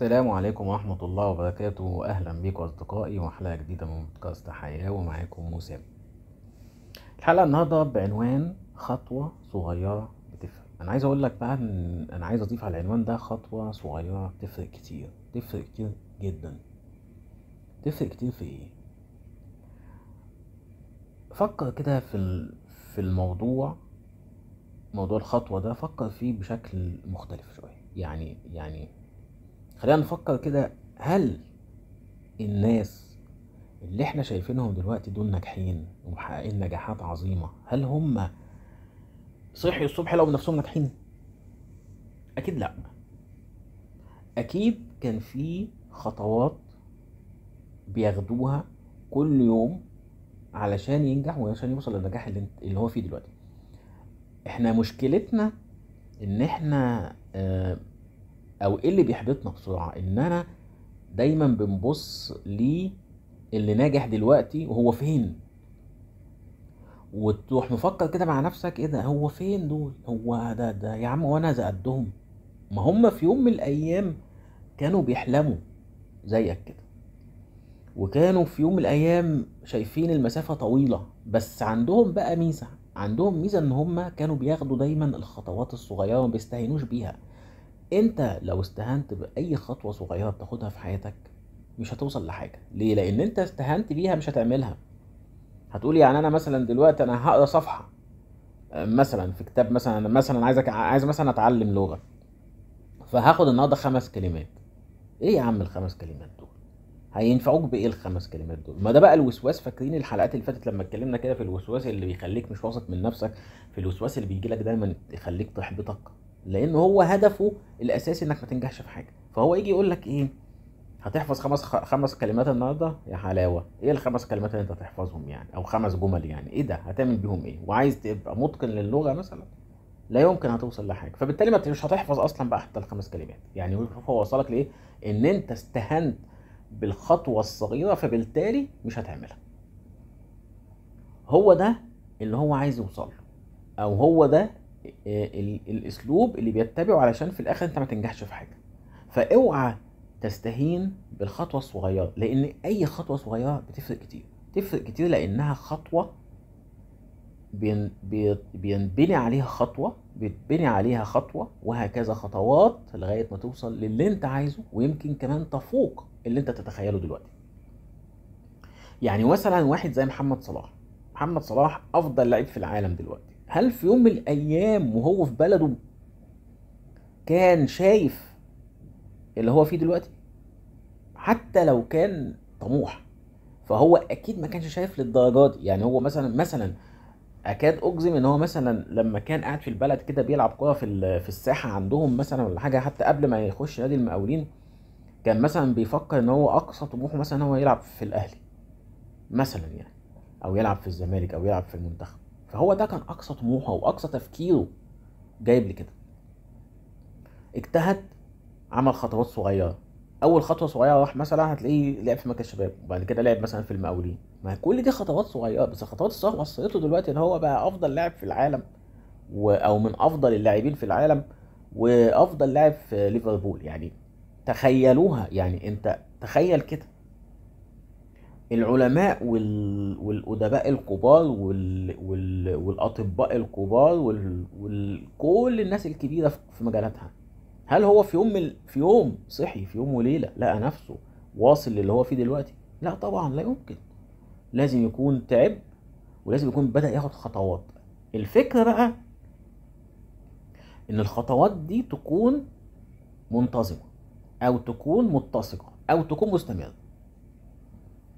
السلام عليكم ورحمة الله وبركاته وأهلا بكم أصدقائي وحلقة جديدة من بودكاست حياة ومعاكم موسى الحلقة النهاردة بعنوان خطوة صغيرة بتفرق أنا عايز أقول لك بقى إن أنا عايز أضيف على العنوان ده خطوة صغيرة بتفرق كتير تفرق كتير جدا تفرق كتير في إيه؟ فكر كده في في الموضوع موضوع الخطوة ده فكر فيه بشكل مختلف شوية يعني يعني خلينا نفكر كده هل الناس اللي احنا شايفينهم دلوقتي دول ناجحين ومحققين نجاحات عظيمه هل هم صحي الصبح لو بنفسهم ناجحين اكيد لا اكيد كان في خطوات بياخدوها كل يوم علشان ينجح وعشان يوصل للنجاح اللي, اللي هو فيه دلوقتي احنا مشكلتنا ان احنا آه او ايه اللي بيحبطنا بسرعه ان انا دايما بنبص ليه اللي ناجح دلوقتي وهو فين وتروح مفكر كده مع نفسك ايه ده هو فين دول هو ده ده يا عم وانا زقدهم ما هم في يوم من الايام كانوا بيحلموا زيك كده وكانوا في يوم من الايام شايفين المسافه طويله بس عندهم بقى ميزه عندهم ميزه ان هم كانوا بياخدوا دايما الخطوات الصغيره وما بيستهينوش بيها انت لو استهنت باي خطوه صغيره بتاخدها في حياتك مش هتوصل لحاجه ليه لان انت استهنت بيها مش هتعملها هتقول يعني انا مثلا دلوقتي انا هقرا صفحه مثلا في كتاب مثلا مثلا عايز عايز مثلا اتعلم لغه فهاخد النهارده خمس كلمات ايه يا عم الخمس كلمات دول هينفعوك بايه الخمس كلمات دول ما ده بقى الوسواس فاكرين الحلقات اللي فاتت لما اتكلمنا كده في الوسواس اللي بيخليك مش واثق من نفسك في الوسواس اللي بيجي لك دايما يخليك تحبطك لان هو هدفه الاساسي انك ما تنجحش في حاجه فهو يجي يقول لك ايه هتحفظ خمس خ... خمس كلمات النهارده يا حلاوه ايه الخمس كلمات اللي انت هتحفظهم يعني او خمس جمل يعني ايه ده هتعمل بيهم ايه وعايز تبقى متقن للغه مثلا لا يمكن هتوصل لحاجه فبالتالي ما مش هتحفظ اصلا بقى حتى الخمس كلمات يعني هو وصلك لايه ان انت استهنت بالخطوه الصغيره فبالتالي مش هتعملها هو ده اللي هو عايز يوصل له او هو ده آه، الاسلوب اللي بيتبعه علشان في الاخر انت ما تنجحش في حاجه فاوعى تستهين بالخطوه الصغيره لان اي خطوه صغيره بتفرق كتير تفرق كتير لانها خطوه بينبني عليها خطوه بتبني عليها خطوه وهكذا خطوات لغايه ما توصل للي انت عايزه ويمكن كمان تفوق اللي انت تتخيله دلوقتي يعني مثلا واحد زي محمد صلاح محمد صلاح افضل لعيب في العالم دلوقتي هل في يوم من الايام وهو في بلده كان شايف اللي هو فيه دلوقتي حتى لو كان طموح فهو اكيد ما كانش شايف للدرجات دي يعني هو مثلا مثلا اكاد اجزم ان هو مثلا لما كان قاعد في البلد كده بيلعب كوره في في الساحه عندهم مثلا ولا حاجه حتى قبل ما يخش نادي المقاولين كان مثلا بيفكر ان هو اقصى طموحه مثلا هو يلعب في الاهلي مثلا يعني او يلعب في الزمالك او يلعب في المنتخب فهو ده كان اقصى طموحه واقصى تفكيره جايب لي كده اجتهد عمل خطوات صغيره اول خطوه صغيره راح مثلا هتلاقيه لعب في مركز شباب وبعد كده لعب مثلا في المقاولين ما كل دي خطوات صغيره بس الخطوات الصغيره وصلته دلوقتي ان هو بقى افضل لاعب في العالم و... او من افضل اللاعبين في العالم وافضل لاعب في ليفربول يعني تخيلوها يعني انت تخيل كده العلماء وال... والادباء الكبار وال... وال... والاطباء الكبار وال... الناس الكبيره في مجالاتها هل هو في يوم في يوم صحي في يوم وليله لقى نفسه واصل للي هو فيه دلوقتي لا طبعا لا يمكن لازم يكون تعب ولازم يكون بدا ياخد خطوات الفكره بقى ان الخطوات دي تكون منتظمه او تكون متسقه او تكون مستمره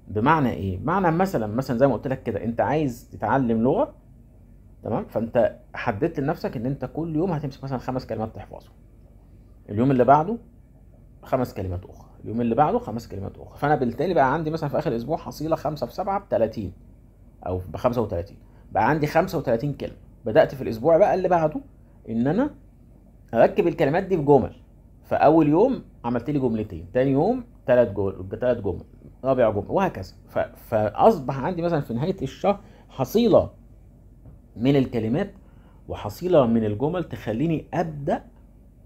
بمعنى ايه معنى مثلا مثلا زي ما قلت لك كده انت عايز تتعلم لغه تمام فانت حددت لنفسك ان انت كل يوم هتمسك مثلا خمس كلمات تحفظهم اليوم اللي بعده خمس كلمات اخرى اليوم اللي بعده خمس كلمات اخرى فانا بالتالي بقى عندي مثلا في اخر اسبوع حصيله خمسة في سبعة ب 30 او ب 35 بقى عندي 35 كلمه بدات في الاسبوع بقى اللي بعده ان انا اركب الكلمات دي في جمل فاول يوم عملت لي جملتين تاني يوم ثلاث جمل ثلاث جمل رابع جمعه وهكذا فاصبح عندي مثلا في نهايه الشهر حصيله من الكلمات وحصيله من الجمل تخليني ابدا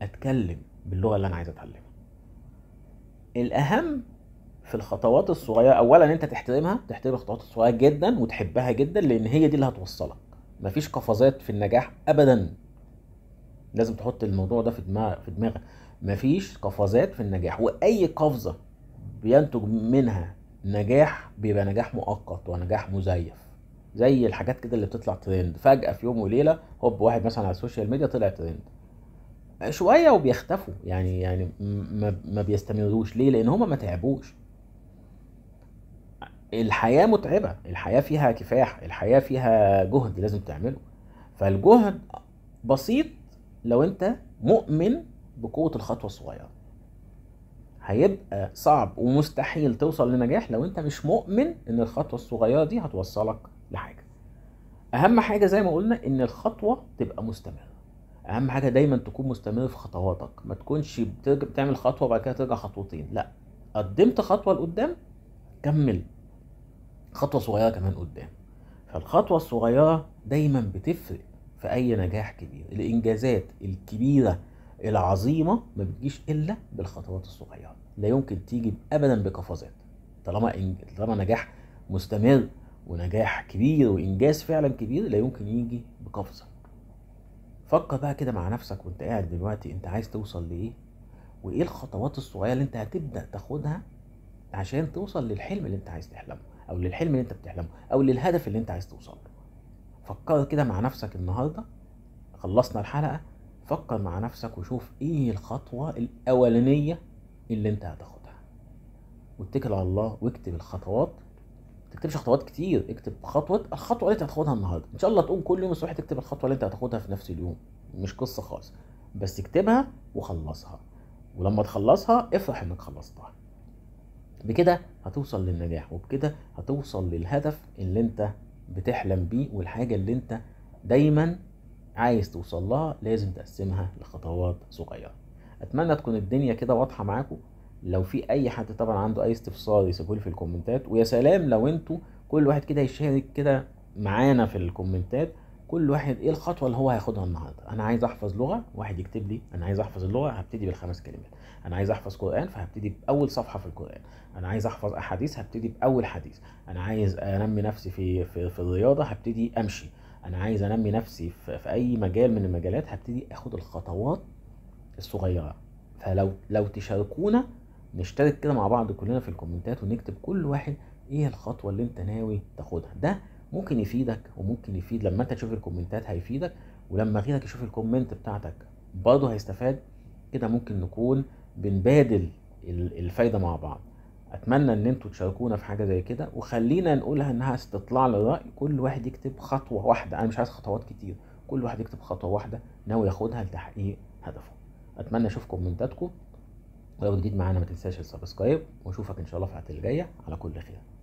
اتكلم باللغه اللي انا عايز اتعلمها الاهم في الخطوات الصغيره اولا انت تحترمها تحترم الخطوات الصغيره جدا وتحبها جدا لان هي دي اللي هتوصلك مفيش قفزات في النجاح ابدا لازم تحط الموضوع ده في دماغ في دماغك مفيش قفزات في النجاح واي قفزه بينتج منها نجاح بيبقى نجاح مؤقت ونجاح مزيف زي الحاجات كده اللي بتطلع ترند فجأة في يوم وليلة هوب واحد مثلا على السوشيال ميديا طلع ترند شوية وبيختفوا يعني يعني ما بيستمروش ليه؟ لأن هما ما تعبوش الحياة متعبة الحياة فيها كفاح الحياة فيها جهد لازم تعمله فالجهد بسيط لو انت مؤمن بقوة الخطوة الصغيرة هيبقى صعب ومستحيل توصل لنجاح لو انت مش مؤمن ان الخطوه الصغيره دي هتوصلك لحاجه اهم حاجه زي ما قلنا ان الخطوه تبقى مستمره اهم حاجه دايما تكون مستمر في خطواتك ما تكونش بتعمل خطوه وبعد كده ترجع خطوتين لا قدمت خطوه لقدام كمل خطوه صغيره كمان قدام فالخطوه الصغيره دايما بتفرق في اي نجاح كبير الانجازات الكبيره العظيمه ما بتجيش الا بالخطوات الصغيره لا يمكن تيجي ابدا بقفزات طالما طالما نجاح مستمر ونجاح كبير وانجاز فعلا كبير لا يمكن يجي بقفزه فكر بقى كده مع نفسك وانت قاعد دلوقتي انت عايز توصل لايه وايه الخطوات الصغيره اللي انت هتبدا تاخدها عشان توصل للحلم اللي انت عايز تحلمه او للحلم اللي انت بتحلمه او للهدف اللي انت عايز توصل له فكر كده مع نفسك النهارده خلصنا الحلقه فكر مع نفسك وشوف ايه الخطوة الاولانية اللي انت هتاخدها واتكل على الله واكتب الخطوات ما تكتبش خطوات كتير اكتب خطوة الخطوة اللي انت هتاخدها النهاردة ان شاء الله تقوم كل يوم الصبح تكتب الخطوة اللي انت هتاخدها في نفس اليوم مش قصة خالص بس اكتبها وخلصها ولما تخلصها افرح انك خلصتها بكده هتوصل للنجاح وبكده هتوصل للهدف اللي انت بتحلم بيه والحاجة اللي انت دايما عايز توصل لها لازم تقسمها لخطوات صغيرة اتمنى تكون الدنيا كده واضحة معاكم لو في اي حد طبعا عنده اي استفسار لي في الكومنتات ويا سلام لو انتوا كل واحد كده يشارك كده معانا في الكومنتات كل واحد ايه الخطوه اللي هو هياخدها النهارده انا عايز احفظ لغه واحد يكتب لي انا عايز احفظ اللغه هبتدي بالخمس كلمات انا عايز احفظ قران فهبتدي باول صفحه في القران انا عايز احفظ احاديث هبتدي باول حديث انا عايز انمي نفسي في في, في الرياضه هبتدي امشي انا عايز انمي نفسي في اي مجال من المجالات هبتدي اخد الخطوات الصغيره فلو لو تشاركونا نشترك كده مع بعض كلنا في الكومنتات ونكتب كل واحد ايه الخطوه اللي انت ناوي تاخدها ده ممكن يفيدك وممكن يفيد لما انت تشوف الكومنتات هيفيدك ولما غيرك يشوف الكومنت بتاعتك برضه هيستفاد كده ممكن نكون بنبادل الفايده مع بعض اتمنى ان انتوا تشاركونا في حاجه زي كده وخلينا نقولها انها استطلاع للراي كل واحد يكتب خطوه واحده انا مش عايز خطوات كتير كل واحد يكتب خطوه واحده ناوي ياخدها لتحقيق هدفه اتمنى اشوف كومنتاتكم ولو جديد معانا ما تنساش السبسكرايب واشوفك ان شاء الله في الحلقه الجايه على كل خير